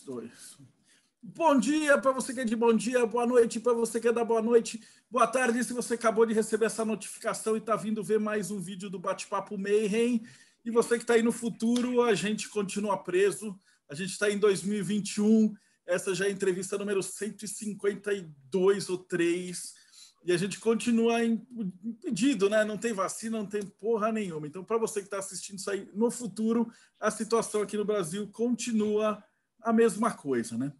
dois. Bom dia para você que é de bom dia, boa noite para você que é da boa noite, boa tarde se você acabou de receber essa notificação e está vindo ver mais um vídeo do Bate-Papo Mayhem. E você que está aí no futuro, a gente continua preso, a gente está em 2021, essa já é a entrevista número 152 ou 3, e a gente continua impedido, né? Não tem vacina, não tem porra nenhuma. Então, para você que está assistindo isso aí no futuro, a situação aqui no Brasil continua a mesma coisa, né?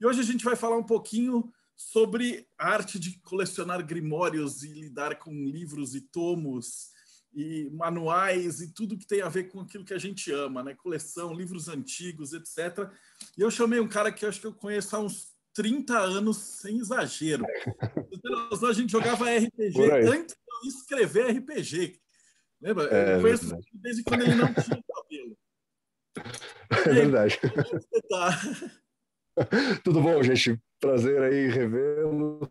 E hoje a gente vai falar um pouquinho sobre a arte de colecionar grimórios e lidar com livros e tomos e manuais e tudo que tem a ver com aquilo que a gente ama, né? Coleção, livros antigos, etc. E eu chamei um cara que eu acho que eu conheço há uns 30 anos, sem exagero. a gente jogava RPG antes de eu escrever RPG. Lembra? É, eu conheço é desde quando ele não tinha cabelo. É verdade. tá? Tudo bom, gente? Prazer aí revê-los.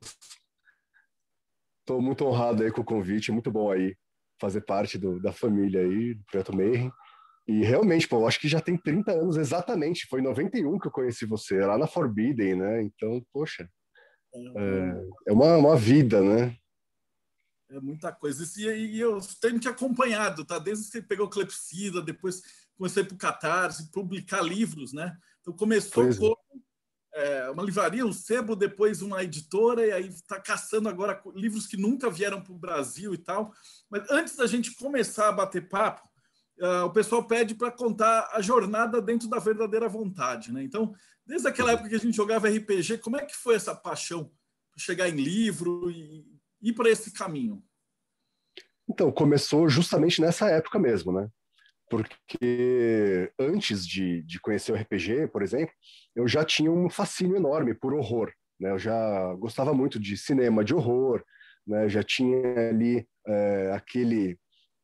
Estou muito honrado aí com o convite, muito bom aí fazer parte do, da família aí, do Preto Mayhem. E realmente, pô, eu acho que já tem 30 anos exatamente, foi em 91 que eu conheci você, lá na Forbidden, né? Então, poxa, é, é, é. é uma, uma vida, né? é muita coisa. E, e eu tenho te acompanhado, tá? Desde que você pegou Clepsida, depois comecei para o Catarse, publicar livros, né? Então começou pois é. é, uma livraria, um sebo, depois uma editora, e aí está caçando agora livros que nunca vieram para o Brasil e tal. Mas antes da gente começar a bater papo, Uh, o pessoal pede para contar a jornada dentro da verdadeira vontade, né? Então, desde aquela época que a gente jogava RPG, como é que foi essa paixão chegar em livro e, ir para esse caminho? Então, começou justamente nessa época mesmo, né? Porque antes de, de conhecer o RPG, por exemplo, eu já tinha um fascínio enorme por horror. Né? Eu já gostava muito de cinema de horror, né? já tinha ali é, aquele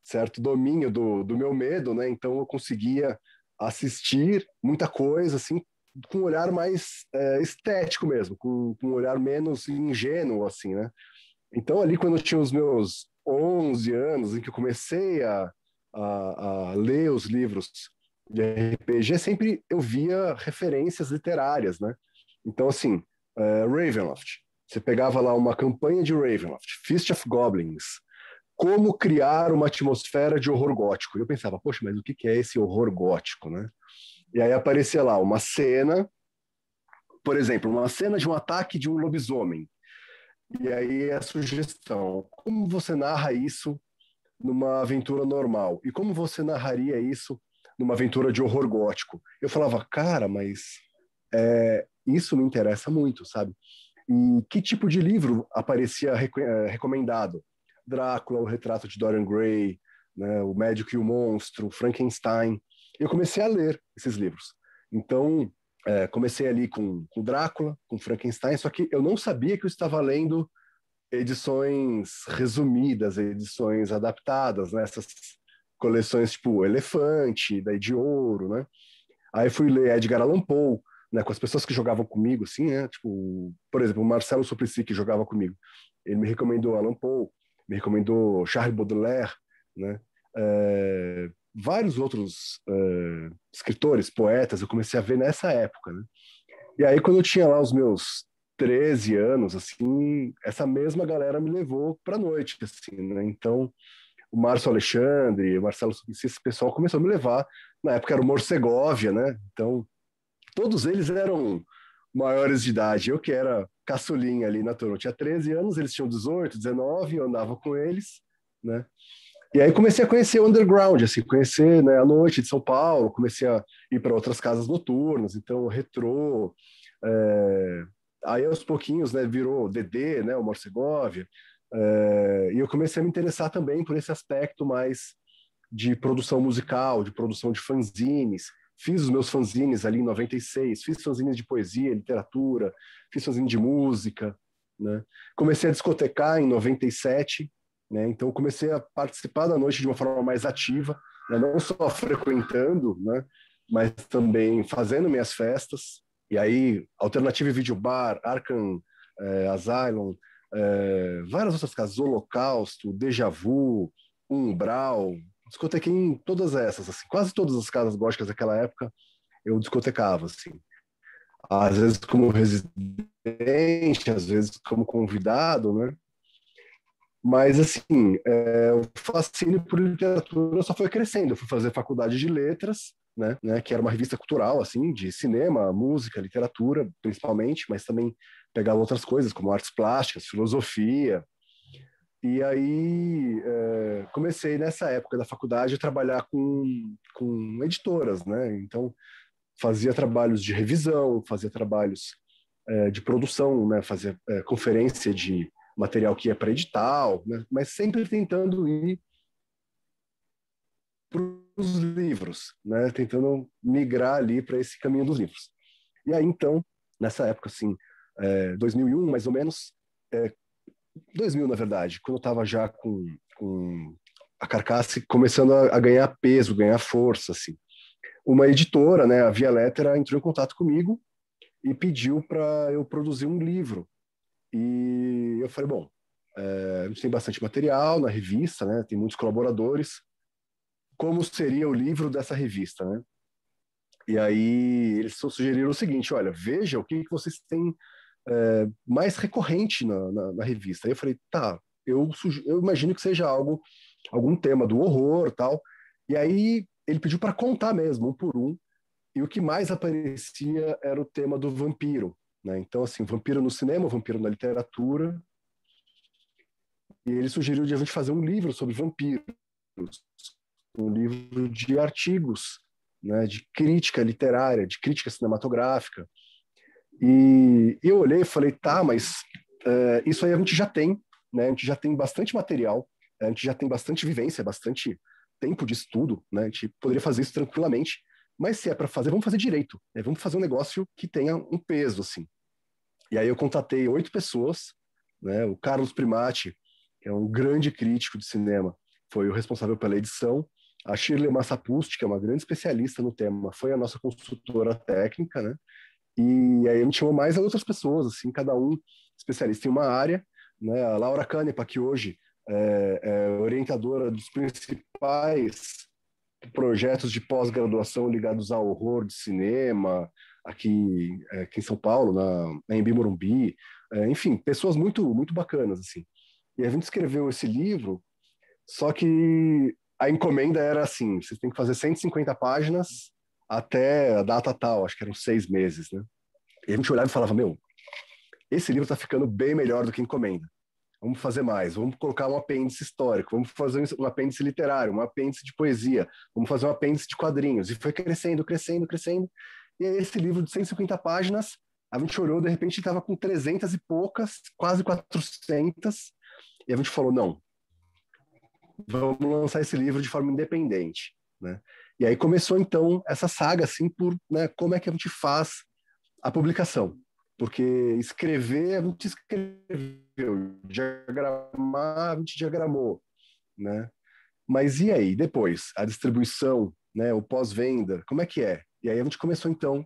certo domínio do, do meu medo, né? então eu conseguia assistir muita coisa assim com um olhar mais é, estético mesmo, com, com um olhar menos ingênuo, assim, né? Então, ali quando eu tinha os meus 11 anos, em que eu comecei a, a, a ler os livros de RPG, sempre eu via referências literárias, né? Então, assim, uh, Ravenloft. Você pegava lá uma campanha de Ravenloft, Feast of Goblins, como criar uma atmosfera de horror gótico. Eu pensava, poxa, mas o que é esse horror gótico, né? E aí aparecia lá uma cena, por exemplo, uma cena de um ataque de um lobisomem. E aí é a sugestão: como você narra isso numa aventura normal? E como você narraria isso numa aventura de horror gótico? Eu falava, cara, mas é, isso me interessa muito, sabe? E que tipo de livro aparecia é, recomendado? Drácula, o retrato de Dorian Gray, né, o médico e o monstro, Frankenstein. Eu comecei a ler esses livros. Então, é, comecei ali com, com Drácula, com Frankenstein, só que eu não sabia que eu estava lendo edições resumidas, edições adaptadas, né? essas coleções tipo Elefante, daí de Ouro, né? Aí fui ler Edgar Allan Poe, né, com as pessoas que jogavam comigo, assim, né? Tipo, por exemplo, o Marcelo Suplicy, que jogava comigo, ele me recomendou Allan Poe, me recomendou Charles Baudelaire, né? É vários outros uh, escritores, poetas, eu comecei a ver nessa época, né? E aí, quando eu tinha lá os meus 13 anos, assim, essa mesma galera me levou para noite, assim, né? Então, o Márcio Alexandre, o Marcelo Suplicy, esse pessoal começou a me levar. Na época era o Morcegovia, né? Então, todos eles eram maiores de idade. Eu que era caçulinha ali na turma, eu tinha 13 anos, eles tinham 18, 19, eu andava com eles, né? E aí comecei a conhecer o underground, assim, conhecer né, a noite de São Paulo, comecei a ir para outras casas noturnas, então retrô. É... Aí aos pouquinhos, né, virou DD, né, o Morcegóvia, é... Eh, e eu comecei a me interessar também por esse aspecto mais de produção musical, de produção de fanzines. Fiz os meus fanzines ali em 96, fiz fanzines de poesia, literatura, fiz fanzines de música, né? Comecei a discotecar em 97, né? Então, comecei a participar da noite de uma forma mais ativa, né? não só frequentando, né? mas também fazendo minhas festas. E aí, Alternative Video Bar, Arkham é, Asylum, é, várias outras casas, Holocausto, Deja Vu, Umbral, discotequei em todas essas, assim, quase todas as casas góticas daquela época eu discotecava, assim. Às vezes como residente, às vezes como convidado, né? Mas, assim, é, o fascínio por literatura só foi crescendo. Eu fui fazer faculdade de letras, né, né, que era uma revista cultural, assim, de cinema, música, literatura, principalmente, mas também pegava outras coisas, como artes plásticas, filosofia. E aí é, comecei, nessa época da faculdade, a trabalhar com, com editoras, né? Então, fazia trabalhos de revisão, fazia trabalhos é, de produção, né? Fazia é, conferência de material que é para edital, né? mas sempre tentando ir para os livros, né? tentando migrar ali para esse caminho dos livros. E aí, então, nessa época, assim, é, 2001, mais ou menos, é, 2000, na verdade, quando eu estava já com, com, a carcaça começando a, a, ganhar peso, ganhar força, assim, uma editora, né, a Via Letra, entrou em contato comigo e pediu para eu produzir um livro e eu falei, bom, é, a gente tem bastante material na revista, né? Tem muitos colaboradores. Como seria o livro dessa revista, né? E aí eles sugeriram o seguinte, olha, veja o que, que vocês têm é, mais recorrente na, na, na, revista. Aí eu falei, tá, eu, eu imagino que seja algo, algum tema do horror tal. E aí ele pediu para contar mesmo, um por um, e o que mais aparecia era o tema do vampiro. Né? Então, assim, vampiro no cinema, vampiro na literatura. E ele sugeriu de a gente fazer um livro sobre vampiros, um livro de artigos, né? de crítica literária, de crítica cinematográfica. E eu olhei e falei, tá, mas uh, isso aí a gente já tem, né? A gente já tem bastante material, a gente já tem bastante vivência, bastante tempo de estudo, né? A gente poderia fazer isso tranquilamente, mas se é para fazer, vamos fazer direito, né? Vamos fazer um negócio que tenha um peso, assim. E aí eu contatei oito pessoas, né? O Carlos Primati, que é um grande crítico de cinema, foi o responsável pela edição. A Shirley Massapust, que é uma grande especialista no tema, foi a nossa consultora técnica, né? E aí a gente chamou mais outras pessoas, assim, cada um especialista em uma área, né? A Laura Canepa, que hoje é, é orientadora dos principais projetos de pós-graduação ligados ao horror de cinema, aqui, é, aqui em São Paulo, na, na Embi Morumbi, é, enfim, pessoas muito, muito bacanas, assim. E a gente escreveu esse livro, só que a encomenda era assim, vocês têm que fazer 150 páginas até a data tal, acho que eram seis meses, né? E a gente olhava e falava, meu, esse livro está ficando bem melhor do que encomenda. Vamos fazer mais, vamos colocar um apêndice histórico, vamos fazer um apêndice literário, um apêndice de poesia, vamos fazer um apêndice de quadrinhos. E foi crescendo, crescendo, crescendo. E aí, esse livro de 150 páginas, a gente olhou, de repente estava com 300 e poucas, quase 400, e a gente falou: não, vamos lançar esse livro de forma independente. Né? E aí começou então essa saga assim por né, como é que a gente faz a publicação, porque escrever a gente escreveu, diagramar a gente diagramou, né? Mas e aí depois a distribuição, né? O pós-venda, como é que é? E aí a gente começou, então,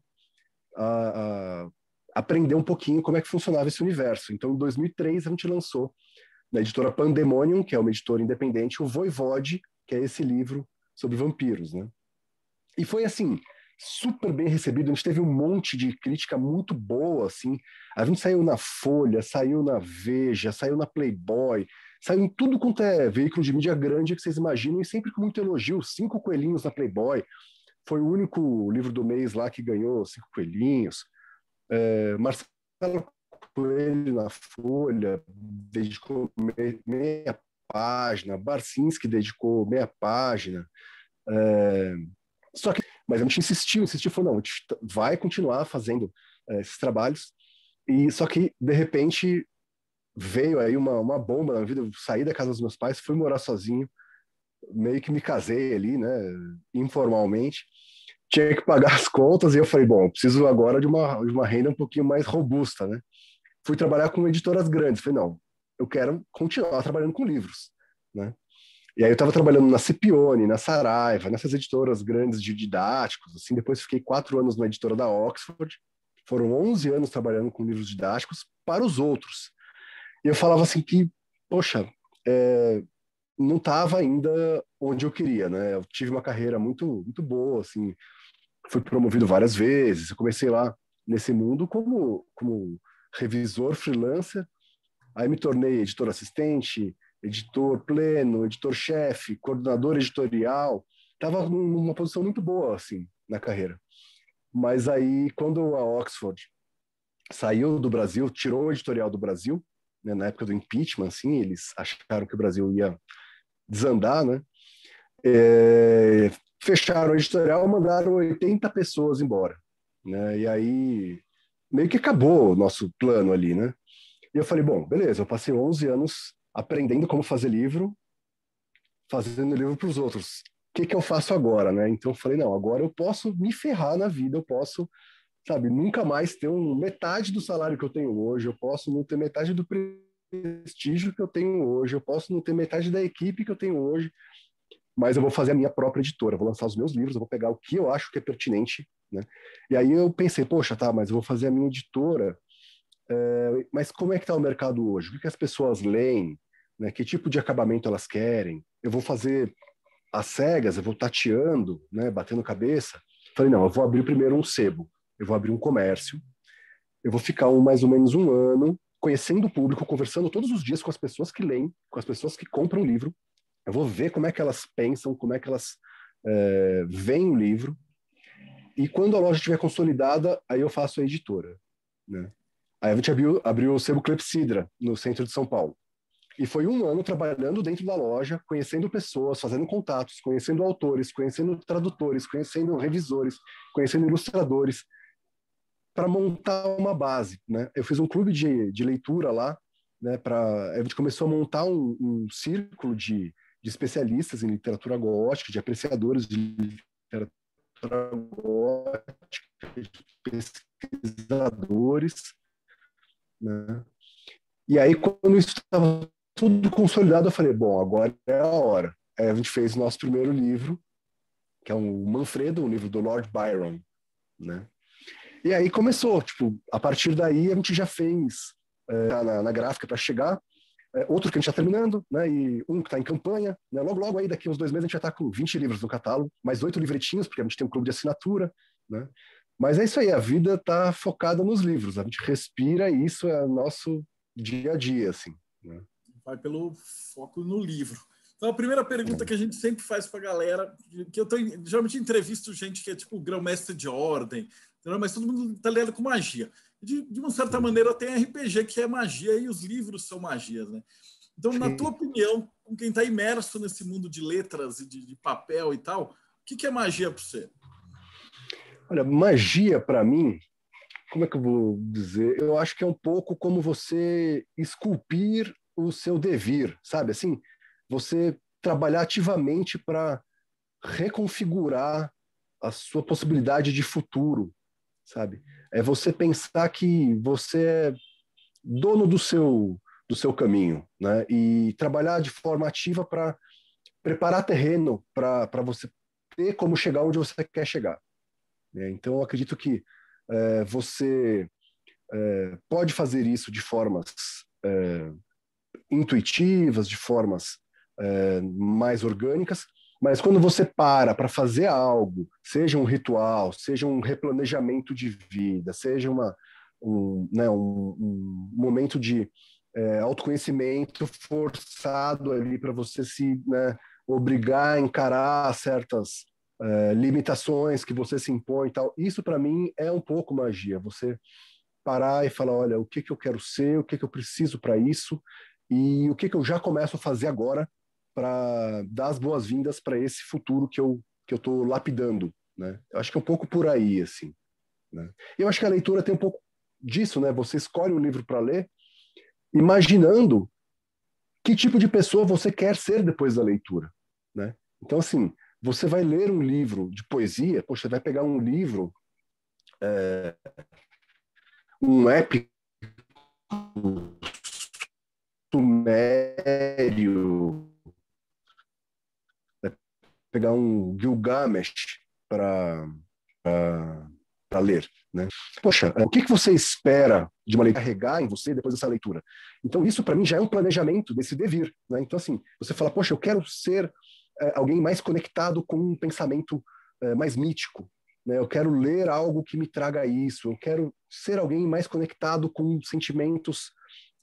a, a aprender um pouquinho como é que funcionava esse universo. Então, em 2003, a gente lançou na editora Pandemonium, que é uma editora independente, o Voivode, que é esse livro sobre vampiros, né? E foi assim, super bem recebido, a gente teve um monte de crítica muito boa, assim. A gente saiu na Folha, saiu na Veja, saiu na Playboy, saiu em tudo quanto é veículo de mídia grande que vocês imaginam, e sempre com muito elogio, cinco coelhinhos na Playboy, foi o único livro do mês lá que ganhou cinco coelhinhos. É, Marcelo Coelho na Folha dedicou meia página, Barcinski dedicou meia página. É, só que, mas a gente insistiu, insistiu, falou, não, a gente vai continuar fazendo é, esses trabalhos. E só que, de repente, veio aí uma, uma bomba na vida, eu saí da casa dos meus pais, fui morar sozinho, meio que me casei ali, né, informalmente tinha que pagar as contas, e eu falei, bom, eu preciso agora de uma, de uma renda um pouquinho mais robusta, né? Fui trabalhar com editoras grandes, falei, não, eu quero continuar trabalhando com livros, né? E aí eu estava trabalhando na Cipione, na Saraiva, nessas editoras grandes de didáticos, assim, depois fiquei quatro anos na editora da Oxford, foram 11 anos trabalhando com livros didáticos para os outros. E eu falava assim que, poxa, é, não estava ainda onde eu queria, né? Eu tive uma carreira muito, muito boa, assim, fui promovido várias vezes. Eu comecei lá nesse mundo como, como revisor freelancer, aí me tornei editor assistente, editor pleno, editor-chefe, coordenador editorial. Estava numa posição muito boa, assim, na carreira. Mas aí, quando a Oxford saiu do Brasil, tirou o editorial do Brasil, né, na época do impeachment, assim, eles acharam que o Brasil ia desandar, né? É, fecharam o editorial, mandaram 80 pessoas embora, né? E aí meio que acabou o nosso plano ali, né? E eu falei, bom, beleza, eu passei 11 anos aprendendo como fazer livro, fazendo livro para os outros. O que, que eu faço agora, né? Então eu falei, não, agora eu posso me ferrar na vida, eu posso, sabe, nunca mais ter um, metade do salário que eu tenho hoje, eu posso não ter metade do prestígio que eu tenho hoje, eu posso não ter metade da equipe que eu tenho hoje, mas eu vou fazer a minha própria editora, vou lançar os meus livros, eu vou pegar o que eu acho que é pertinente, né? E aí eu pensei, poxa, tá, mas eu vou fazer a minha editora, é, mas como é que está o mercado hoje? O que, que as pessoas leem? Né? Que tipo de acabamento elas querem? Eu vou fazer às cegas, eu vou tateando, né? batendo cabeça. Falei, não, eu vou abrir primeiro um sebo, eu vou abrir um comércio, eu vou ficar um, mais ou menos um ano conhecendo o público, conversando todos os dias com as pessoas que leem, com as pessoas que compram o livro, eu vou ver como é que elas pensam, como é que elas é, veem o livro. E quando a loja estiver consolidada, aí eu faço a editora. Né? Aí a gente abriu, abriu o sebo Clepsidra, no centro de São Paulo. E foi um ano trabalhando dentro da loja, conhecendo pessoas, fazendo contatos, conhecendo autores, conhecendo tradutores, conhecendo revisores, conhecendo ilustradores, para montar uma base. Né? Eu fiz um clube de, de leitura lá, né, pra, a gente começou a montar um, um círculo de de especialistas em literatura gótica, de apreciadores de literatura gótica, de pesquisadores. Né? E aí, quando isso estava tudo consolidado, eu falei, bom, agora é a hora. Aí a gente fez o nosso primeiro livro, que é o Manfredo, um livro do Lord Byron, né? E aí começou, tipo, a partir daí a gente já fez é, na, na gráfica para chegar é, outro que a gente está terminando, né, e um que está em campanha. Né, logo, logo aí, daqui uns dois meses, a gente já está com 20 livros no catálogo, mais oito livretinhos, porque a gente tem um clube de assinatura. Né? Mas é isso aí, a vida está focada nos livros, a gente respira e isso é nosso dia a dia. Assim, né? Vai pelo foco no livro. Então, a primeira pergunta que a gente sempre faz para a galera, que eu tô geralmente entrevisto gente que é tipo grão-mestre de ordem, mas todo mundo está ligado com magia de, de uma certa maneira, tem RPG, que é magia, e os livros são magias, né? Então, Sim. na tua opinião, com quem está imerso nesse mundo de letras e de, de papel e tal, o que, que é magia para você? Olha, magia para mim, como é que eu vou dizer? Eu acho que é um pouco como você esculpir o seu devir, sabe? Assim, você trabalhar ativamente para reconfigurar a sua possibilidade de futuro, sabe? É você pensar que você é dono do seu do seu caminho, né? E trabalhar de forma ativa para preparar terreno para você ter como chegar onde você quer chegar. Né? Então, eu acredito que é, você é, pode fazer isso de formas é, intuitivas, de formas é, mais orgânicas, mas quando você para para fazer algo, seja um ritual, seja um replanejamento de vida, seja uma, um, né, um, um momento de é, autoconhecimento forçado ali para você se né, obrigar a encarar certas é, limitações que você se impõe e tal, isso para mim é um pouco magia. Você parar e falar, olha, o que, que eu quero ser, o que, que eu preciso para isso e o que, que eu já começo a fazer agora para dar as boas-vindas para esse futuro que eu que eu estou lapidando, né? Eu acho que é um pouco por aí, assim. Né? Eu acho que a leitura tem um pouco disso, né? Você escolhe um livro para ler, imaginando que tipo de pessoa você quer ser depois da leitura, né? Então, assim, você vai ler um livro de poesia, poxa, vai pegar um livro, é, um épico sumério pegar um Gilgamesh para para ler, né? Poxa, é, o que, que você espera de uma leitura? carregar em você depois dessa leitura? Então isso para mim já é um planejamento desse devir, né? Então assim, você fala, poxa, eu quero ser é, alguém mais conectado com um pensamento é, mais mítico, né? Eu quero ler algo que me traga isso, eu quero ser alguém mais conectado com sentimentos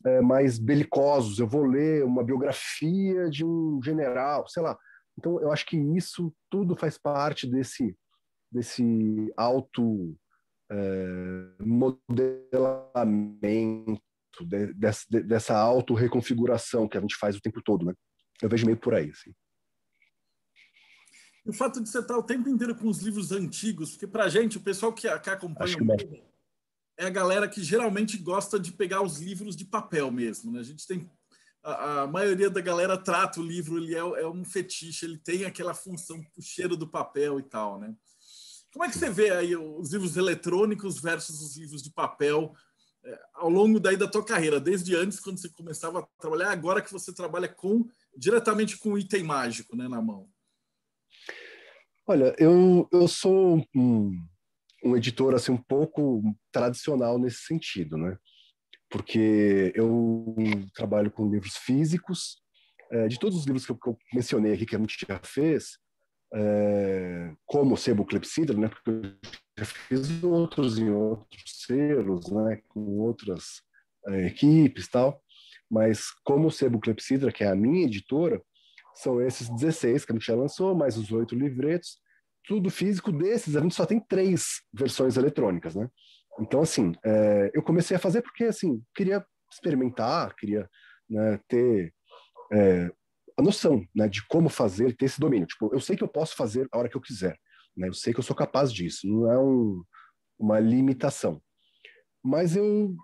é, mais belicosos, eu vou ler uma biografia de um general, sei lá. Então, eu acho que isso tudo faz parte desse, desse auto é, modelamento, de, dessa, de, dessa auto-reconfiguração que a gente faz o tempo todo. Né? Eu vejo meio por aí. Assim. O fato de você estar o tempo inteiro com os livros antigos, porque para a gente, o pessoal que, que acompanha que é a galera que geralmente gosta de pegar os livros de papel mesmo. Né? A gente tem a, maioria da galera trata o livro, ele é, é, um fetiche, ele tem aquela função, o cheiro do papel e tal, né? Como é que você vê aí os livros eletrônicos versus os livros de papel é, ao longo daí da tua carreira, desde antes quando você começava a trabalhar, agora que você trabalha com diretamente com item mágico, né, na mão? Olha, eu, eu sou um, um editor assim um pouco tradicional nesse sentido, né? porque eu trabalho com livros físicos. É, de todos os livros que eu, que eu, mencionei aqui que a gente já fez, é, como Sebo Clepsidra, né, porque eu já fiz outros em outros selos, né, com outras é, equipes tal, mas como Sebo Clepsidra, que é a minha editora, são esses 16 que a gente já lançou, mais os oito livretos, tudo físico desses, a gente só tem três versões eletrônicas, né? Então, assim, é, eu comecei a fazer porque, assim, queria experimentar, queria né, ter é, a noção né, de como fazer, ter esse domínio. Tipo, eu sei que eu posso fazer a hora que eu quiser, né? Eu sei que eu sou capaz disso, não é um, uma limitação. Mas eu,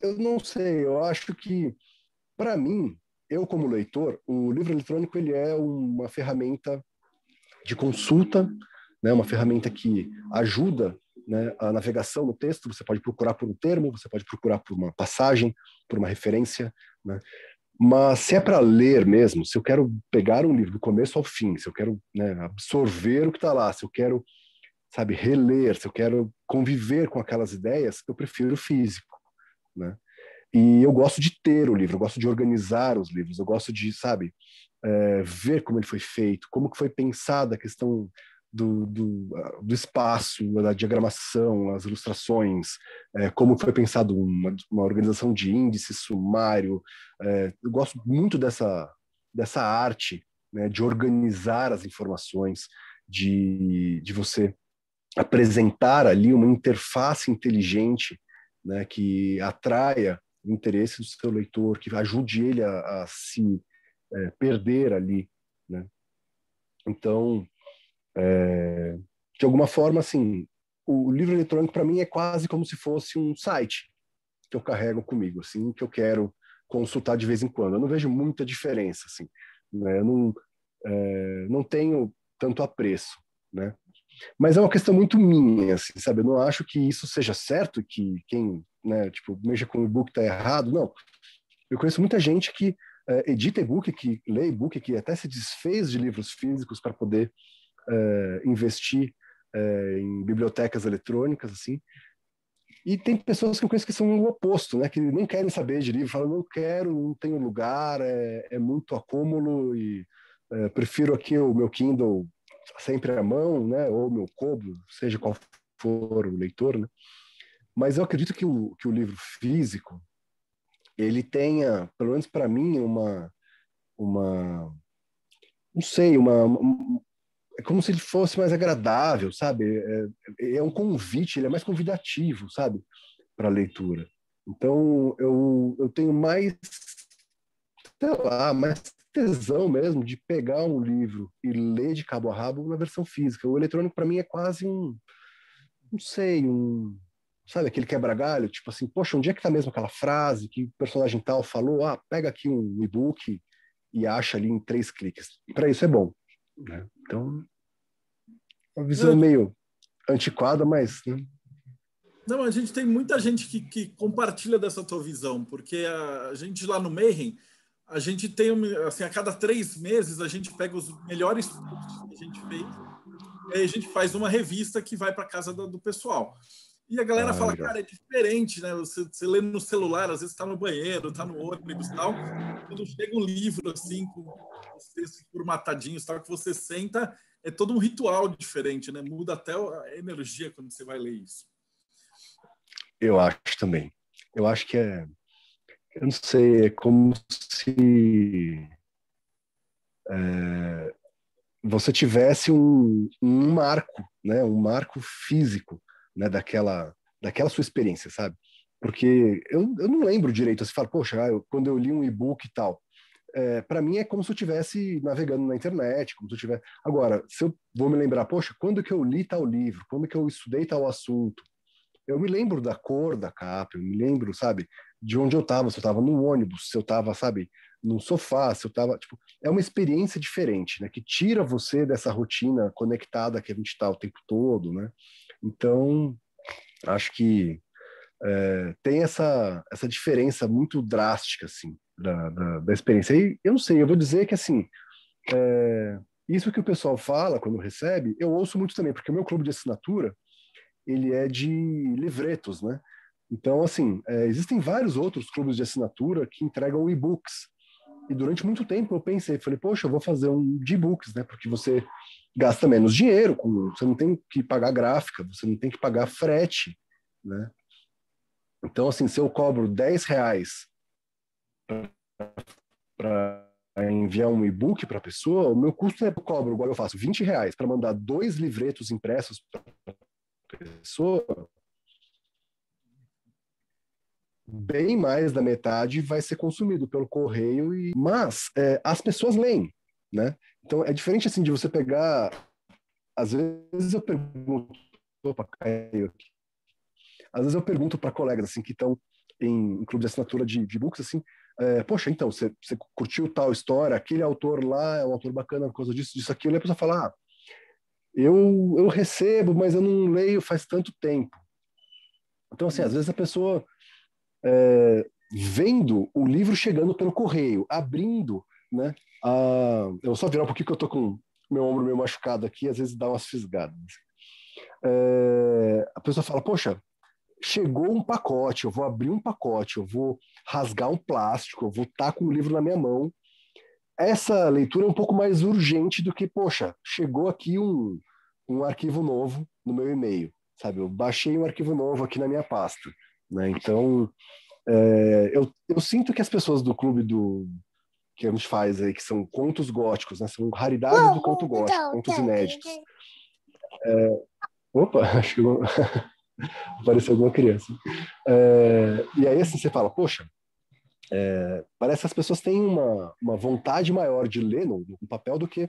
eu não sei, eu acho que, para mim, eu como leitor, o livro eletrônico ele é uma ferramenta de consulta, né, uma ferramenta que ajuda né, a navegação no texto, você pode procurar por um termo, você pode procurar por uma passagem, por uma referência, né? Mas se é para ler mesmo, se eu quero pegar um livro do começo ao fim, se eu quero né, absorver o que está lá, se eu quero, sabe, reler, se eu quero conviver com aquelas ideias, eu prefiro o físico, né? E eu gosto de ter o livro, eu gosto de organizar os livros, eu gosto de, sabe, é, ver como ele foi feito, como que foi pensada a questão do, do, ah, do, espaço, da diagramação, as ilustrações, é, como foi pensado uma, uma organização de índices, sumário. É, eu gosto muito dessa, dessa arte né, de organizar as informações, de, de você apresentar ali uma interface inteligente né, que atraia o interesse do seu leitor, que ajude ele a, a se é, perder ali. Né? Então, é, de alguma forma, assim, o livro eletrônico para mim é quase como se fosse um site que eu carrego comigo, assim, que eu quero consultar de vez em quando. Eu não vejo muita diferença, assim, né? Eu não, é, não tenho tanto apreço, né? Mas é uma questão muito minha, assim, sabe? Eu não acho que isso seja certo, que quem, né, tipo, mexa com o e-book tá errado, não. Eu conheço muita gente que é, edita e-book, que lê e-book, que até se desfez de livros físicos para poder eh, investir eh, em bibliotecas eletrônicas, assim. E tem pessoas que eu conheço que são o oposto, né? Que não querem saber de livro, falam, não quero, não tenho lugar, é, é muito acúmulo e eh, prefiro aqui o meu Kindle sempre à mão, né? Ou meu Kobo, seja qual for o leitor, né? Mas eu acredito que o, que o livro físico, ele tenha, pelo menos para mim, uma, uma, não sei, uma, é como se ele fosse mais agradável, sabe? É, é, é um convite, ele é mais convidativo, sabe? Para a leitura. Então, eu, eu tenho mais, sei lá, mais tesão mesmo de pegar um livro e ler de cabo a rabo na versão física. O eletrônico, para mim, é quase um, não sei, um, sabe, aquele quebra-galho, tipo assim, poxa, onde é que tá mesmo aquela frase que o personagem tal falou? Ah, pega aqui um e-book e acha ali em três cliques. Para isso é bom. Né? Então, uma visão é. meio antiquada, mas. Né? Não, a gente tem muita gente que, que compartilha dessa tua visão, porque a, gente lá no Mayhem, a gente tem, assim, a cada três meses a gente pega os melhores que a gente fez e a gente faz uma revista que vai para casa do, do pessoal. E a galera ah, fala, cara, é diferente, né? Você, você lê no celular, às vezes está no banheiro, está no ônibus e tal. Quando chega um livro, assim, com os textos formatadinhos tal, que você senta, é todo um ritual diferente, né? Muda até a energia quando você vai ler isso. Eu acho também. Eu acho que é... Eu não sei, é como se... É, você tivesse um, um marco, né? Um marco físico né, daquela, daquela sua experiência, sabe? Porque eu, eu não lembro direito, você fala, poxa, eu, quando eu li um e-book e tal, é, para mim é como se eu estivesse navegando na internet, como se eu tivesse... Agora, se eu vou me lembrar, poxa, quando que eu li tal livro? Quando que eu estudei tal assunto? Eu me lembro da cor da capa, eu me lembro, sabe, de onde eu estava, se eu estava no ônibus, se eu estava, sabe, num sofá, se eu estava tipo, é uma experiência diferente, né, que tira você dessa rotina conectada que a gente está o tempo todo, né? Então, acho que é, tem essa, essa diferença muito drástica, assim, da, da, da, experiência. E eu não sei, eu vou dizer que, assim, é, isso que o pessoal fala quando recebe, eu ouço muito também, porque o meu clube de assinatura, ele é de livretos, né? Então, assim, é, existem vários outros clubes de assinatura que entregam e-books, e durante muito tempo eu pensei, falei, poxa, eu vou fazer um de books, né? Porque você gasta menos dinheiro, com, você não tem que pagar gráfica, você não tem que pagar frete, né? Então, assim, se eu cobro 10 reais para enviar um e-book para a pessoa, o meu custo é, eu cobro, igual eu faço, 20 reais para mandar dois livretos impressos para a pessoa, bem mais da metade vai ser consumido pelo correio e mas é, as pessoas leem né então é diferente assim de você pegar às vezes eu pergunto opa, caiu aqui. às vezes eu pergunto para colegas assim que estão em, em clube de assinatura de, de books assim é, poxa então você curtiu tal história aquele autor lá é um autor bacana por causa disso disso aqui e a pessoa fala ah, eu eu recebo mas eu não leio faz tanto tempo então assim às vezes a pessoa é, vendo o livro chegando pelo correio, abrindo, né? A... Eu vou só virar um pouquinho que eu tô com meu ombro meio machucado aqui, às vezes dá umas fisgadas. É, a pessoa fala, poxa, chegou um pacote, eu vou abrir um pacote, eu vou rasgar um plástico, eu vou estar tá com o livro na minha mão. Essa leitura é um pouco mais urgente do que, poxa, chegou aqui um, um arquivo novo no meu e-mail, sabe? Eu baixei um arquivo novo aqui na minha pasta. Né? Então, é, eu, eu sinto que as pessoas do clube do que a gente faz aí, que são contos góticos, né? são raridades do conto então, gótico, então, contos é inéditos. É, opa, acho que eu... apareceu alguma criança. É, e aí, assim, você fala, poxa, é, parece que as pessoas têm uma, uma vontade maior de ler no, no papel do que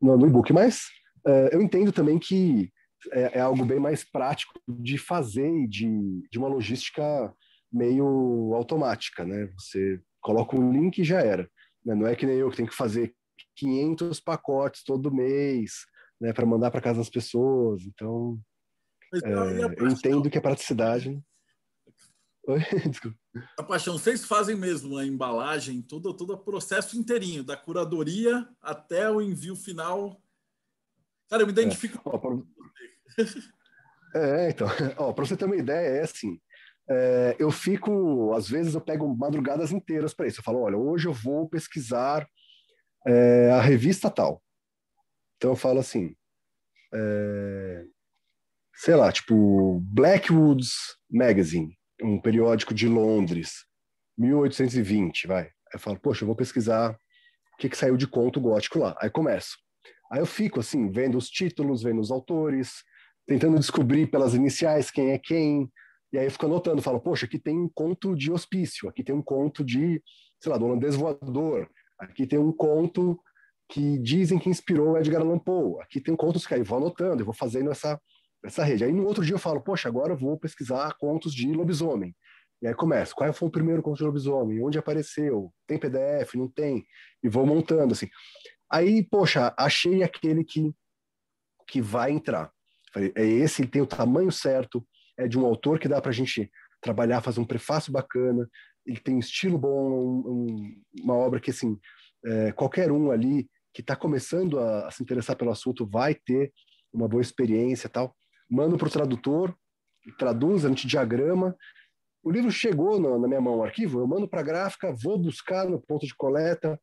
no, no e-book, mas é, eu entendo também que é, é, algo bem mais prático de fazer e de, de uma logística meio automática, né? Você coloca um link e já era. Né? Não é que nem eu que tenho que fazer 500 pacotes todo mês, né, para mandar para casa das pessoas. Então, é, eu entendo que a é praticidade. Né? Desculpa. A paixão, vocês fazem mesmo a embalagem, todo, todo o processo inteirinho, da curadoria até o envio final Cara, eu me é. identifico. É, ó, pra... é então, ó, pra você ter uma ideia, é assim. É, eu fico, às vezes eu pego madrugadas inteiras para isso. Eu falo, olha, hoje eu vou pesquisar é, a revista tal. Então eu falo assim, é, sei lá, tipo Blackwoods Magazine, um periódico de Londres, 1820, vai. Aí eu falo, poxa, eu vou pesquisar o que, que saiu de conto gótico lá. Aí começo. Aí eu fico assim, vendo os títulos, vendo os autores, tentando descobrir pelas iniciais quem é quem. E aí eu fico anotando, falo, poxa, aqui tem um conto de hospício, aqui tem um conto de, sei lá, do holandês voador, aqui tem um conto que dizem que inspirou Edgar Allan Poe, aqui tem contos que aí eu vou anotando, eu vou fazendo essa, essa rede. Aí no outro dia eu falo, poxa, agora eu vou pesquisar contos de lobisomem. E aí começa, qual foi o primeiro conto de lobisomem? Onde apareceu? Tem PDF? Não tem? E vou montando, assim. Aí, poxa, achei aquele que, que vai entrar. Falei, é esse, ele tem o tamanho certo, é de um autor que dá para a gente trabalhar, fazer um prefácio bacana, ele tem um estilo bom, um, uma obra que, assim, é, qualquer um ali que está começando a, a, se interessar pelo assunto vai ter uma boa experiência tal. Mando para o tradutor, traduz, a gente diagrama. O livro chegou no, na minha mão, o arquivo, eu mando para a gráfica, vou buscar no ponto de coleta,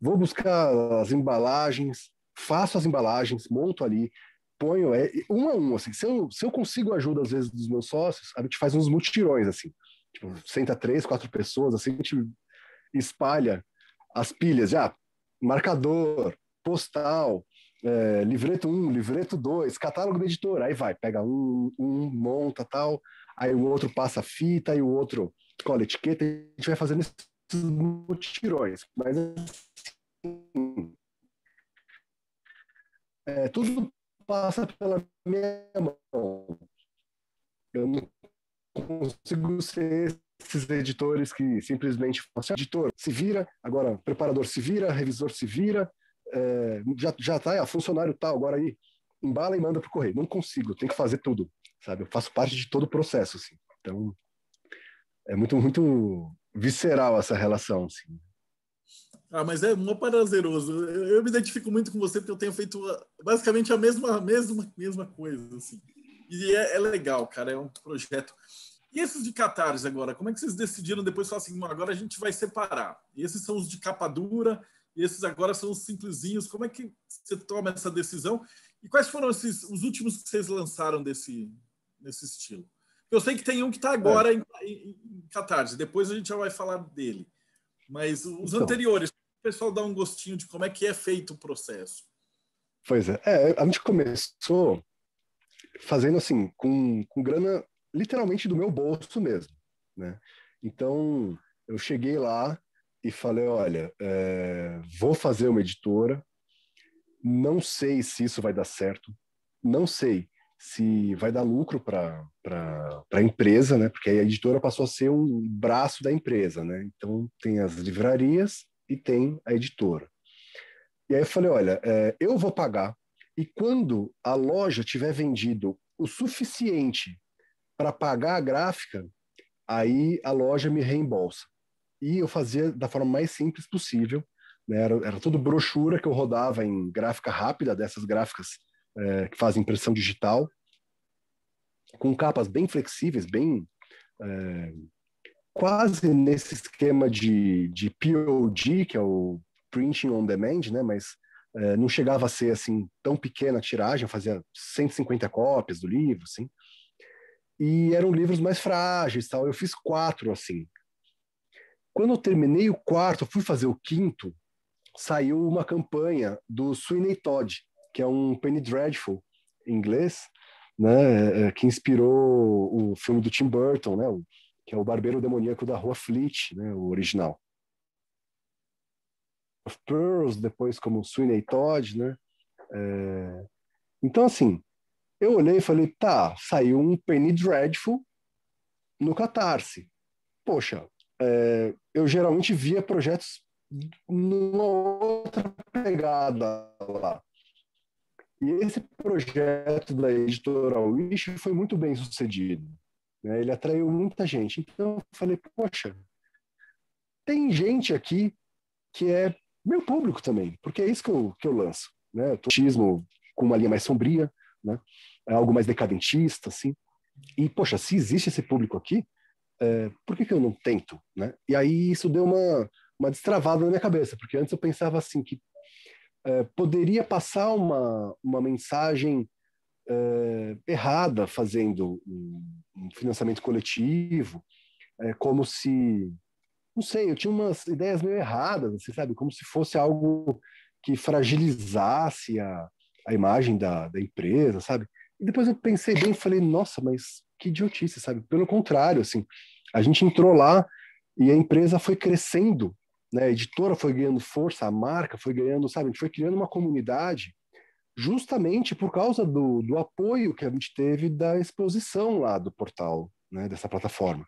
vou buscar as embalagens, faço as embalagens, monto ali, ponho é, um a um, assim. Se eu, se eu consigo ajuda, às vezes, dos meus sócios, a gente faz uns mutirões, assim. Tipo, senta três, quatro pessoas, assim, a gente espalha as pilhas, já, ah, marcador, postal, é, livreto 1, um, livreto 2, catálogo do editor, aí vai, pega um, um, monta, tal, aí o outro passa fita, aí o outro cola etiqueta, a gente vai fazendo esses mutirões, mas é, tudo passa pela minha mão. Eu não consigo ser esses editores que simplesmente falam assim, editor se vira, agora preparador se vira, revisor se vira, é, já, já tá, é, funcionário tal, tá, agora aí embala e manda pro correio. Não consigo, tem que fazer tudo, sabe? Eu faço parte de todo o processo, assim. Então, é muito, muito visceral essa relação, assim. Ah, mas é mó prazeroso. Eu, me identifico muito com você porque eu tenho feito ah, basicamente a mesma, mesma, mesma coisa, assim. E é, é legal, cara, é um projeto. E esses de catarse agora, como é que vocês decidiram depois falar assim, agora a gente vai separar? E esses são os de capa dura, e esses agora são os simplesinhos. Como é que você toma essa decisão? E quais foram esses, os últimos que vocês lançaram desse, nesse estilo? Eu sei que tem um que está é. agora é. em, em, em catarse, depois a gente já vai falar dele. Mas os então, anteriores, o pessoal dá um gostinho de como é que é feito o processo. Pois é, é a gente começou fazendo assim, com, com grana literalmente do meu bolso mesmo, né? Então, eu cheguei lá e falei, olha, é, vou fazer uma editora, não sei se isso vai dar certo, não sei, se vai dar lucro para a empresa, né? Porque a editora passou a ser um braço da empresa, né? Então tem as livrarias e tem a editora. E aí eu falei, olha, é, eu vou pagar e quando a loja tiver vendido o suficiente para pagar a gráfica, aí a loja me reembolsa. E eu fazia da forma mais simples possível. Né? Era, era tudo brochura que eu rodava em gráfica rápida, dessas gráficas é, que fazem impressão digital, com capas bem flexíveis, bem é, quase nesse esquema de, de POD, que é o Printing on Demand, né? mas é, não chegava a ser assim tão pequena a tiragem, fazia 150 cópias do livro, assim. E eram livros mais frágeis, tal. Eu fiz quatro assim. Quando eu terminei o quarto, fui fazer o quinto, saiu uma campanha do Sweeney Todd, que é um Penny Dreadful em inglês, né, é, é, que inspirou o filme do Tim Burton, né, que é o Barbeiro Demoníaco da Rua Fleet, né, o original. Of Pearls, depois como Sweeney Todd, né? É... Então, assim, eu olhei e falei, tá, saiu um Penny Dreadful no Catarse. Poxa, é... eu geralmente via projetos numa outra pegada lá. E esse projeto da editora Wish foi muito bem sucedido. Né? Ele atraiu muita gente. Então eu falei, poxa, tem gente aqui que é meu público também, porque é isso que eu, que eu lanço. Né? Autismo com uma linha mais sombria, né? É algo mais decadentista, assim. E, poxa, se existe esse público aqui, é, por que, que eu não tento? Né? E aí isso deu uma, uma destravada na minha cabeça, porque antes eu pensava assim, que é, poderia passar uma, uma mensagem é, errada fazendo um, um financiamento coletivo, é, como se. Não sei, eu tinha umas ideias meio erradas, você assim, sabe, como se fosse algo que fragilizasse a, a imagem da, da empresa, sabe? E depois eu pensei bem e falei, nossa, mas que idiotice, sabe? Pelo contrário, assim, a gente entrou lá e a empresa foi crescendo né, a editora foi ganhando força, a marca foi ganhando, sabe, a gente foi criando uma comunidade justamente por causa do, do apoio que a gente teve da exposição lá do portal, né, dessa plataforma.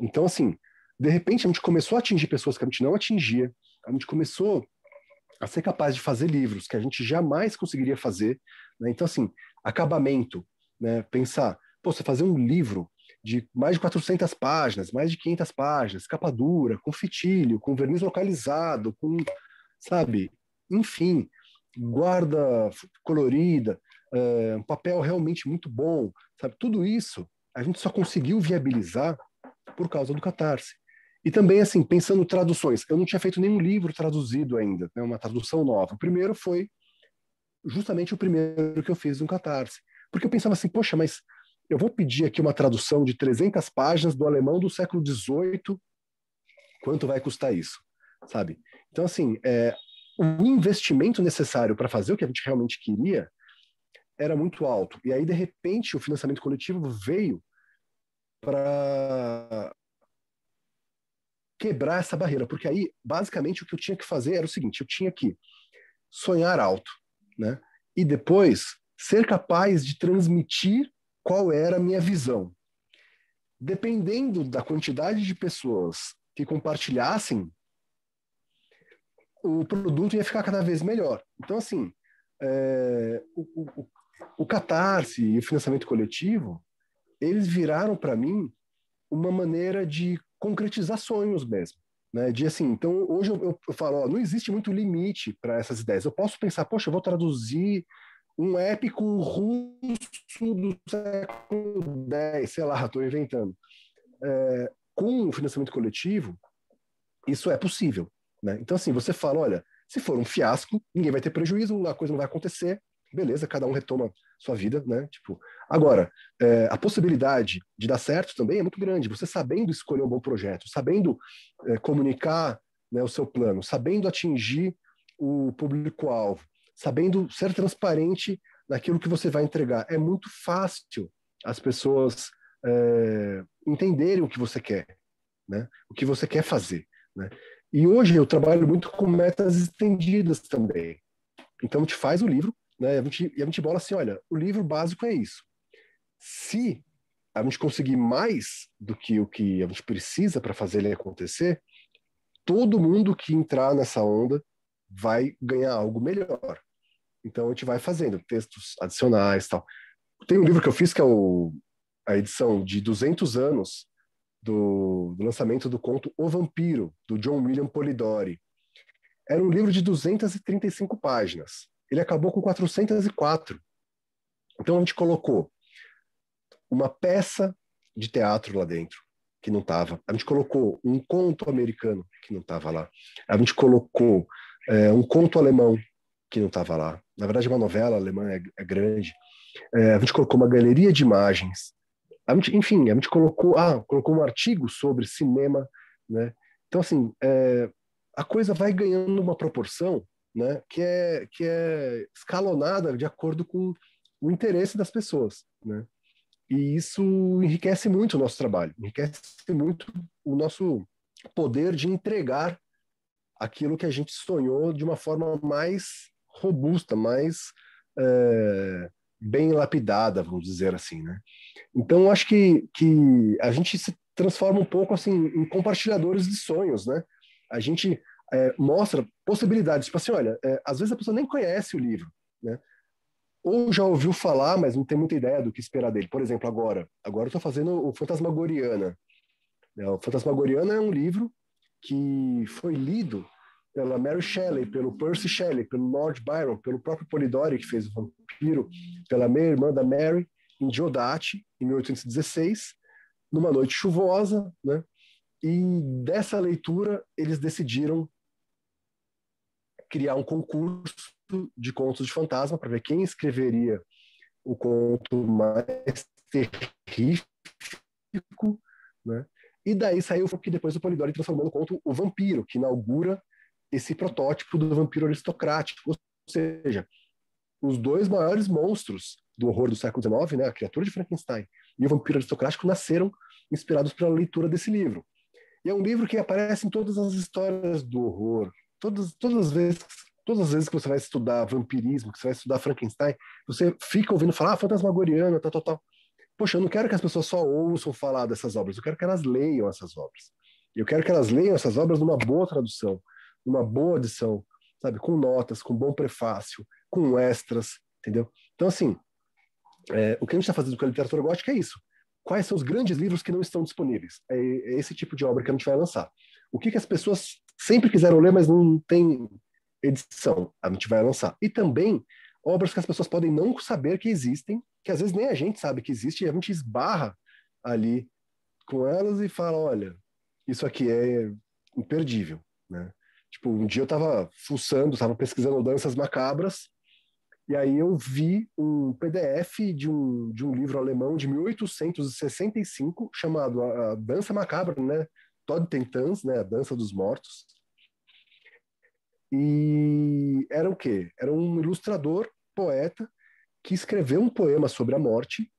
Então, assim, de repente a gente começou a atingir pessoas que a gente não atingia, a gente começou a ser capaz de fazer livros que a gente jamais conseguiria fazer. Né? Então, assim, acabamento, né? pensar, pô, você fazer um livro de mais de 400 páginas, mais de 500 páginas, capa dura, com fitilho, com verniz localizado, com, sabe, enfim, guarda colorida, é, um papel realmente muito bom, sabe, tudo isso a gente só conseguiu viabilizar por causa do Catarse. E também, assim, pensando traduções, eu não tinha feito nenhum livro traduzido ainda, né, uma tradução nova. O primeiro foi justamente o primeiro que eu fiz no Catarse. Porque eu pensava assim, poxa, mas eu vou pedir aqui uma tradução de 300 páginas do alemão do século XVIII. Quanto vai custar isso? Sabe? Então, assim, é, o investimento necessário para fazer o que a gente realmente queria era muito alto. E aí, de repente, o financiamento coletivo veio para quebrar essa barreira, porque aí, basicamente, o que eu tinha que fazer era o seguinte: eu tinha que sonhar alto, né? E depois ser capaz de transmitir qual era a minha visão. Dependendo da quantidade de pessoas que compartilhassem, o produto ia ficar cada vez melhor. Então, assim, é, o, o, o catarse e o financiamento coletivo, eles viraram para mim uma maneira de concretizar sonhos mesmo. Né? De assim, então hoje eu, eu falo, ó, não existe muito limite para essas ideias. Eu posso pensar, poxa, eu vou traduzir um épico russo do século X, sei lá, estou inventando. É, com o financiamento coletivo, isso é possível. Né? Então, assim, você fala, olha, se for um fiasco, ninguém vai ter prejuízo, a coisa não vai acontecer, beleza, cada um retoma sua vida, né? Tipo, agora, é, a possibilidade de dar certo também é muito grande. Você sabendo escolher um bom projeto, sabendo é, comunicar né, o seu plano, sabendo atingir o público-alvo, sabendo ser transparente naquilo que você vai entregar. É muito fácil as pessoas é, entenderem o que você quer, né? o que você quer fazer. Né? E hoje eu trabalho muito com metas estendidas também. Então, a gente faz o livro né? e a gente, e a gente bola assim: olha, o livro básico é isso. Se a gente conseguir mais do que o que a gente precisa para fazer ele acontecer, todo mundo que entrar nessa onda vai ganhar algo melhor. Então a gente vai fazendo textos adicionais tal. Tem um livro que eu fiz que é o, a edição de 200 anos do, do lançamento do conto O Vampiro, do John William Polidori. Era um livro de 235 páginas. Ele acabou com 404. Então a gente colocou uma peça de teatro lá dentro, que não estava. A gente colocou um conto americano, que não estava lá. A gente colocou é, um conto alemão, que não estava lá. Na verdade, é uma novela alemã é, é grande. É, a gente colocou uma galeria de imagens. A gente, enfim, a gente colocou, ah, colocou um artigo sobre cinema, né? Então, assim, é, a coisa vai ganhando uma proporção, né? Que é, que é escalonada de acordo com o interesse das pessoas, né? E isso enriquece muito o nosso trabalho, enriquece muito o nosso poder de entregar aquilo que a gente sonhou de uma forma mais robusta, mais é, bem lapidada, vamos dizer assim, né? Então, acho que, que a gente se transforma um pouco assim em compartilhadores de sonhos, né? A gente é, mostra possibilidades, tipo assim, olha, é, às vezes a pessoa nem conhece o livro, né? Ou já ouviu falar, mas não tem muita ideia do que esperar dele. Por exemplo, agora, agora eu estou fazendo o Fantasmagoriana. Né? O Fantasmagoriana é um livro que foi lido pela Mary Shelley, pelo Percy Shelley, pelo Lord Byron, pelo próprio Polidori, que fez o Vampiro, pela meia-irmã da Mary, em Diodati, em 1816, numa noite chuvosa, né? E dessa leitura, eles decidiram criar um concurso de contos de fantasma para ver quem escreveria o conto mais terrífico, né? E daí saiu o que depois o Polidori transformou no conto O Vampiro, que inaugura esse protótipo do vampiro aristocrático, ou seja, os dois maiores monstros do horror do século XIX, né, a criatura de Frankenstein e o vampiro aristocrático, nasceram inspirados pela leitura desse livro. E é um livro que aparece em todas as histórias do horror, todas, todas as vezes todas as vezes que você vai estudar vampirismo, que você vai estudar Frankenstein, você fica ouvindo falar ah, fantasmagoriana, tal, tal, tal. Poxa, eu não quero que as pessoas só ouçam falar dessas obras, eu quero que elas leiam essas obras. Eu quero que elas leiam essas obras numa boa tradução, uma boa edição, sabe? Com notas, com bom prefácio, com extras, entendeu? Então, assim, é, o que a gente está fazendo com a literatura gótica é isso. Quais são os grandes livros que não estão disponíveis? É, é esse tipo de obra que a gente vai lançar. O que, que as pessoas sempre quiseram ler, mas não tem edição? A gente vai lançar. E também obras que as pessoas podem não saber que existem, que às vezes nem a gente sabe que existe, e a gente esbarra ali com elas e fala, olha, isso aqui é imperdível, né? Tipo, um dia eu tava fuçando, tava pesquisando danças macabras, e aí eu vi um PDF de um, de um livro alemão de 1865, chamado A, Dança Macabra, né? Todd Tentans, né? A Dança dos Mortos. E era o quê? Era um ilustrador, poeta, que escreveu um poema sobre a morte,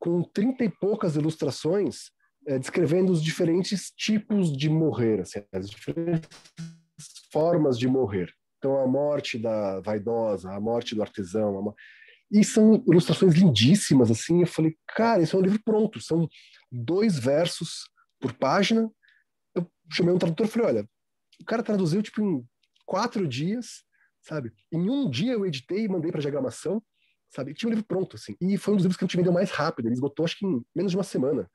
com trinta e poucas ilustrações, é, descrevendo os diferentes tipos de morrer, assim, as diferentes formas de morrer. Então, a morte da vaidosa, a morte do artesão. E são ilustrações lindíssimas, assim. Eu falei, cara, esse é um livro pronto. São dois versos por página. Eu chamei um tradutor e falei, olha, o cara traduziu, tipo, em quatro dias, sabe? Em um dia eu editei e mandei para diagramação, sabe? E tinha um livro pronto, assim. E foi um dos livros que a gente vendeu mais rápido. Ele esgotou, acho que em menos de uma semana.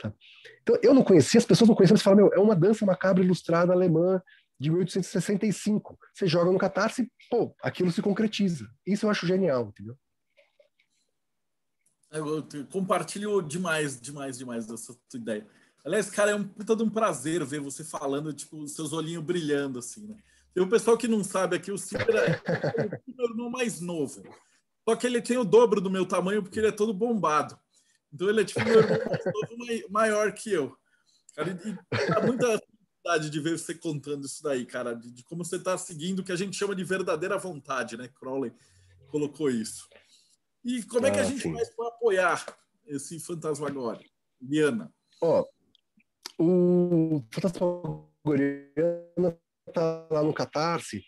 Sabe? Então, eu não conhecia, as pessoas não conheciam, eles falaram, meu, é uma dança macabra ilustrada alemã, de 1865. Você joga no catarse, pô, aquilo se concretiza. Isso eu acho genial, entendeu? É, eu, compartilho demais, demais, demais dessa tua ideia. Aliás, cara, é um puta de um prazer ver você falando, tipo, seus olhinhos brilhando, assim, né? Tem o um pessoal que não sabe aqui, o Silver é, é o meu irmão mais novo. Só que ele tem o dobro do meu tamanho, porque ele é todo bombado. Então ele é tipo meu irmão mais novo, maior que eu. Cara, e, e muita vontade de ver você contando isso daí, cara, de, de como você está seguindo o que a gente chama de verdadeira vontade, né? Crowley colocou isso. E como é que a ah, gente faz para apoiar esse Fantasmagoria? Liana. Ó, oh, o Fantasmagoria está lá no Catarse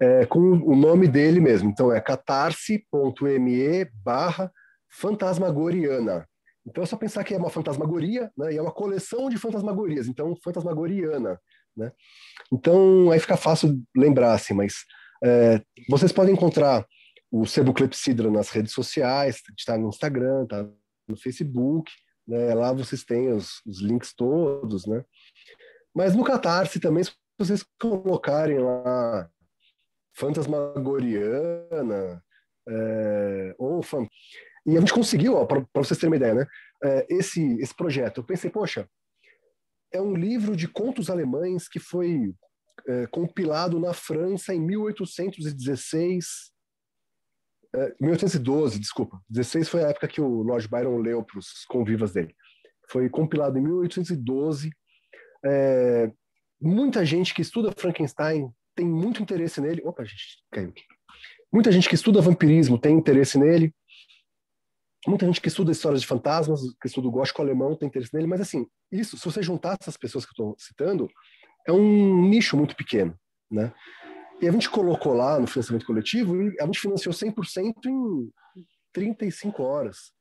é, com o nome dele mesmo. Então é catarse.me barra fantasmagoriana. Então é só pensar que é uma fantasmagoria, né? E é uma coleção de fantasmagorias, então fantasmagoriana, né? Então aí fica fácil lembrar, assim, mas é, vocês podem encontrar o Sebo Clepsidra nas redes sociais, está no Instagram, está no Facebook, né? Lá vocês têm os, os links todos, né? Mas no Catarse também, se vocês colocarem lá fantasmagoriana é, ou fan e a gente conseguiu, para vocês terem uma ideia, né? É, esse, esse projeto. Eu pensei, poxa, é um livro de contos alemães que foi é, compilado na França em 1816. É, 1812, desculpa. 16 foi a época que o Lord Byron leu para os convivas dele. Foi compilado em 1812. É, muita gente que estuda Frankenstein tem muito interesse nele. Opa, gente, caiu aqui. Muita gente que estuda vampirismo tem interesse nele muita gente que estuda histórias de fantasmas, que estuda o gótico alemão, tem interesse nele, mas assim, isso, se você juntar essas pessoas que eu estou citando, é um nicho muito pequeno, né? E a gente colocou lá no financiamento coletivo, e a gente financiou 100% em 35 horas,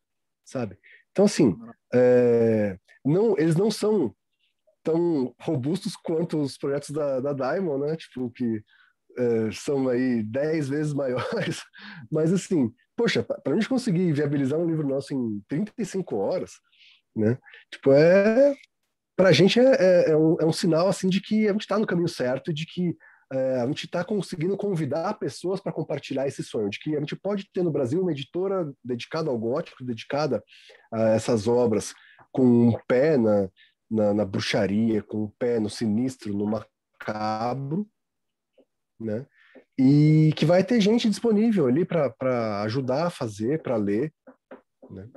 sabe? Então, assim, é, não, eles não são tão robustos quanto os projetos da, da Diamond, né? Tipo, que é, são aí 10 vezes maiores, mas assim, poxa, para a gente conseguir viabilizar um livro nosso em 35 horas, né? Tipo, é. Para a gente é, é, é, um, é, um, sinal assim de que a gente está no caminho certo, de que é, a gente está conseguindo convidar pessoas para compartilhar esse sonho, de que a gente pode ter no Brasil uma editora dedicada ao gótico, dedicada a essas obras, com um pé na, na, na bruxaria, com um pé no sinistro, no macabro, né? e que vai ter gente disponível ali para ajudar a fazer, para ler. Né?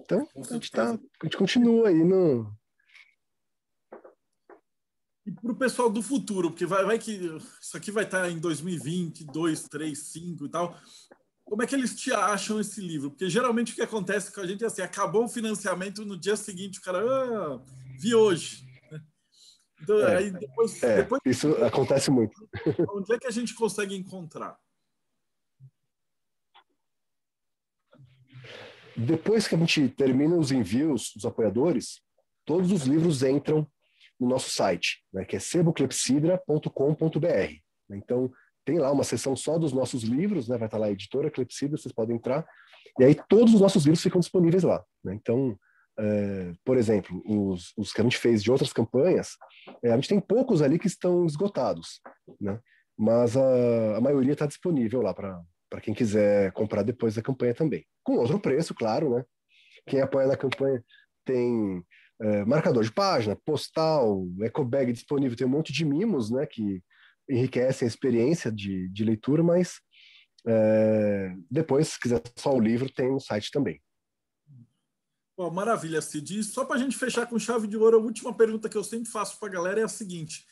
Então, a gente, tá, a gente continua aí no. E para o pessoal do futuro, porque vai, vai, que isso aqui vai estar tá em 2020, 2, 3, 5 e tal. Como é que eles te acham esse livro? Porque geralmente o que acontece com a gente é assim: acabou o financiamento no dia seguinte, o cara ah, vi hoje. Então, é, aí depois, é, depois, Isso acontece muito. Onde é que a gente consegue encontrar? Depois que a gente termina os envios dos apoiadores, todos os livros entram no nosso site, né, que é seboclepsidra.com.br. Né. Então, tem lá uma seção só dos nossos livros, né, vai estar lá a editora Clepsidra, vocês podem entrar, e aí todos os nossos livros ficam disponíveis lá. Né? Então, eh, por exemplo, os, os, que a gente fez de outras campanhas, é, a gente tem poucos ali que estão esgotados, né? mas a, a maioria está disponível lá para quem quiser comprar depois da campanha também. Com outro preço, claro, né? Quem apoia na campanha tem é, marcador de página, postal, ecobag disponível, tem um monte de mimos né, que enriquecem a experiência de, de leitura, mas depois, se quiser só o livro, tem no site também. Bom, maravilha, Cid. E só para a gente fechar com chave de ouro, a última pergunta que eu sempre faço para a galera é a seguinte: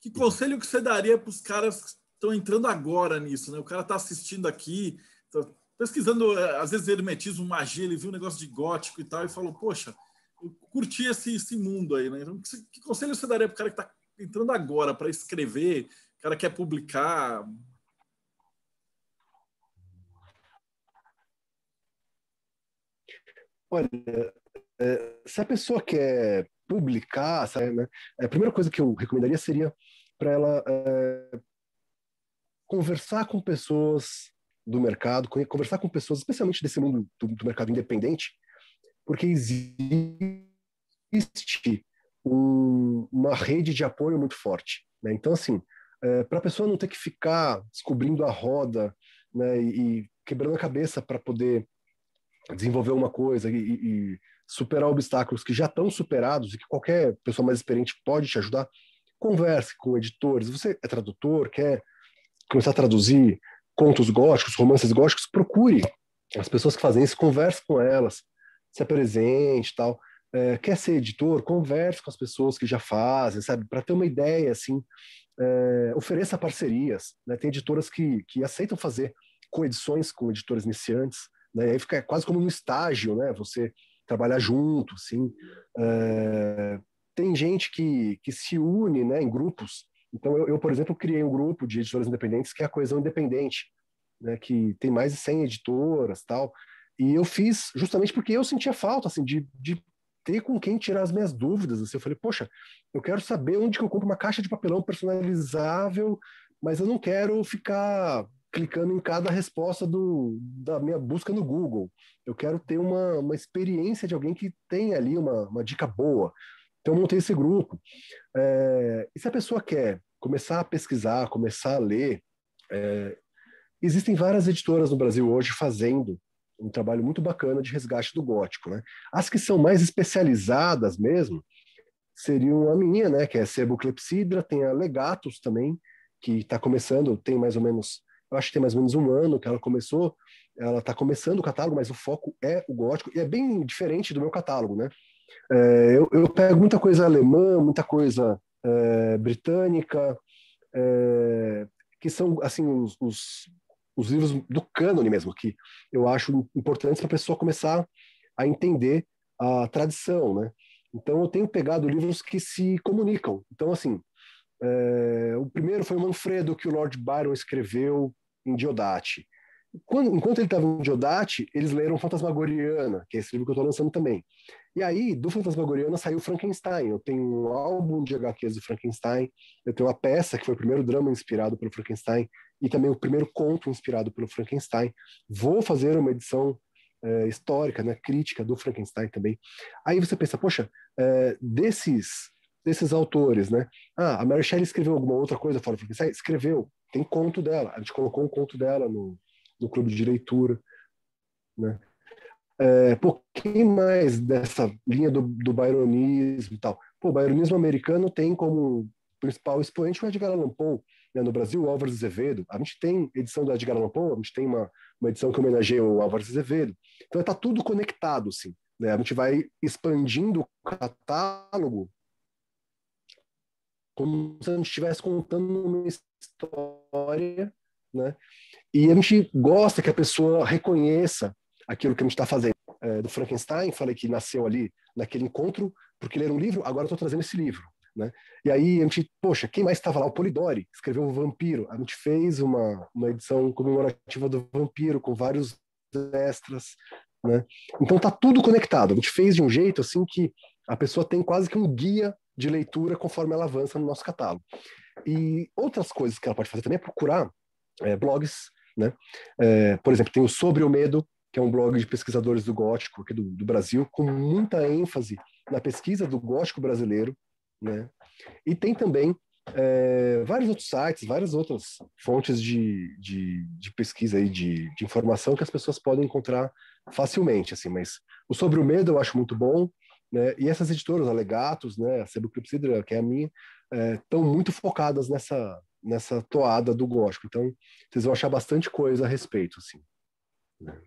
que uhum. conselho que você daria para os caras que estão entrando agora nisso? Né? O cara está assistindo aqui, tá pesquisando, é, às vezes, hermetismo, magia, ele viu um negócio de gótico e tal, e falou: Poxa, eu curti esse, esse mundo aí. Né? Então, que, que conselho você daria para o cara que está entrando agora para escrever, o cara quer publicar, Olha, é, se a pessoa quer publicar, sabe, né, a primeira coisa que eu recomendaria seria para ela é, conversar com pessoas do mercado, conversar com pessoas, especialmente desse mundo do, do mercado independente, porque existe um, uma rede de apoio muito forte. Né? Então, assim, é, para a pessoa não ter que ficar descobrindo a roda né, e, e quebrando a cabeça para poder desenvolver uma coisa e, e, superar obstáculos que já estão superados e que qualquer pessoa mais experiente pode te ajudar, converse com editores. Você é tradutor, quer começar a traduzir contos góticos, romances góticos, procure as pessoas que fazem isso, converse com elas, se apresente tal. É, quer ser editor, converse com as pessoas que já fazem, sabe? Para ter uma ideia, assim, é, ofereça parcerias. Né? Tem editoras que, que aceitam fazer coedições com editoras iniciantes. Né? E aí fica quase como um estágio, né? Você trabalhar junto, assim. É... tem gente que, que se une né, em grupos. Então, eu, eu, por exemplo, criei um grupo de editoras independentes que é a Coesão Independente, né, que tem mais de 100 editoras tal. E eu fiz justamente porque eu sentia falta, assim, de, de ter com quem tirar as minhas dúvidas. Assim, eu falei, poxa, eu quero saber onde que eu compro uma caixa de papelão personalizável, mas eu não quero ficar clicando em cada resposta do, da minha busca no Google. Eu quero ter uma, uma experiência de alguém que tem ali uma, uma dica boa. Então, eu montei esse grupo. É, e se a pessoa quer começar a pesquisar, começar a ler, é, existem várias editoras no Brasil hoje fazendo um trabalho muito bacana de resgate do gótico. Né? As que são mais especializadas mesmo seriam a minha, né, que é Sebo Clepsidra, tem a Legatus também, que está começando, tem mais ou menos eu acho que tem mais ou menos um ano que ela começou, ela está começando o catálogo, mas o foco é o gótico, e é bem diferente do meu catálogo, né? É, eu, eu, pego muita coisa alemã, muita coisa é, britânica, é, que são, assim, os, os, os livros do cânone mesmo, que eu acho importantes para a pessoa começar a entender a tradição, né? Então, eu tenho pegado livros que se comunicam. Então, assim, é, o primeiro foi o Manfredo, que o Lord Byron escreveu, em Diodati. Quando, enquanto ele estava em Diodati, eles leram Fantasmagoriana, que é esse livro que eu estou lançando também. E aí, do Fantasmagoriana saiu Frankenstein. Eu tenho um álbum de HQs do Frankenstein, eu tenho uma peça que foi o primeiro drama inspirado pelo Frankenstein e também o primeiro conto inspirado pelo Frankenstein. Vou fazer uma edição é, histórica, né, crítica do Frankenstein também. Aí você pensa, poxa, é, desses desses autores, né? Ah, a Mary Shelley escreveu alguma outra coisa fora do Frankenstein? Escreveu, tem conto dela. A gente colocou um conto dela no, no clube de leitura. Né? É, mais dessa linha do, do byronismo e tal? Pô, o byronismo americano tem como principal expoente o Edgar Allan Poe. Né? No Brasil, o Álvares Azevedo. A gente tem edição do Edgar Allan Poe, a gente tem uma, uma edição que homenageia o Álvares Azevedo. Então, está tudo conectado, assim. Né? A gente vai expandindo o catálogo como se a gente estivesse contando uma história, né? E a gente gosta que a pessoa reconheça aquilo que a gente está fazendo. É, do Frankenstein, falei que nasceu ali naquele encontro, porque ler um livro, agora estou trazendo esse livro. Né? E aí a gente, poxa, quem mais estava lá? O Polidori, escreveu o Vampiro. A gente fez uma, uma edição comemorativa do Vampiro, com vários extras. Né? Então tá tudo conectado. A gente fez de um jeito assim que a pessoa tem quase que um guia de leitura conforme ela avança no nosso catálogo. E outras coisas que ela pode fazer também é procurar é, blogs, né? É, por exemplo, tem o Sobre o Medo, que é um blog de pesquisadores do gótico aqui do, do Brasil, com muita ênfase na pesquisa do gótico brasileiro, né? E tem também é, vários outros sites, várias outras fontes de, de, de pesquisa e de, de, informação que as pessoas podem encontrar facilmente, assim, mas o Sobre o Medo eu acho muito bom, né? E essas editoras, Alegatos, né, a Sebo Clepsidra, que é a minha, estão é, muito focadas nessa, nessa toada do gótico. Então, vocês vão achar bastante coisa a respeito. Assim, né?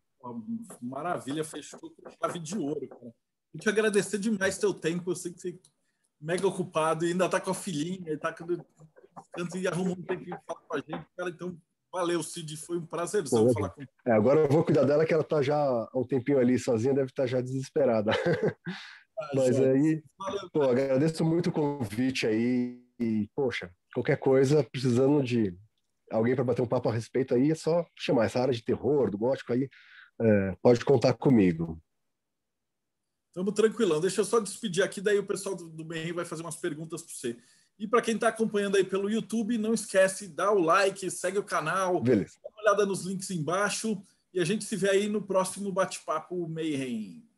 Maravilha, fechou com chave de ouro. Cara. Eu te agradecer demais teu tempo. Eu sei que você é mega ocupado e ainda está com a filhinha, tá cantando e arrumou um tempinho para falar com a gente. Cara, então, valeu, Cid, foi um prazerzão Bom, falar com é, Agora eu vou cuidar dela, que ela está já há um tempinho ali sozinha, deve estar tá já desesperada. Mas é aí, pô, agradeço muito o convite aí. E, poxa, qualquer coisa, precisando de alguém para bater um papo a respeito aí, é só chamar essa área de terror, do gótico aí, é, pode contar comigo. Tamo tranquilão. Deixa eu só despedir aqui, daí o pessoal do, do vai fazer umas perguntas para você. E para quem está acompanhando aí pelo YouTube, não esquece, dá o like, segue o canal, Beleza. dá uma olhada nos links embaixo e a gente se vê aí no próximo bate-papo Mayhem.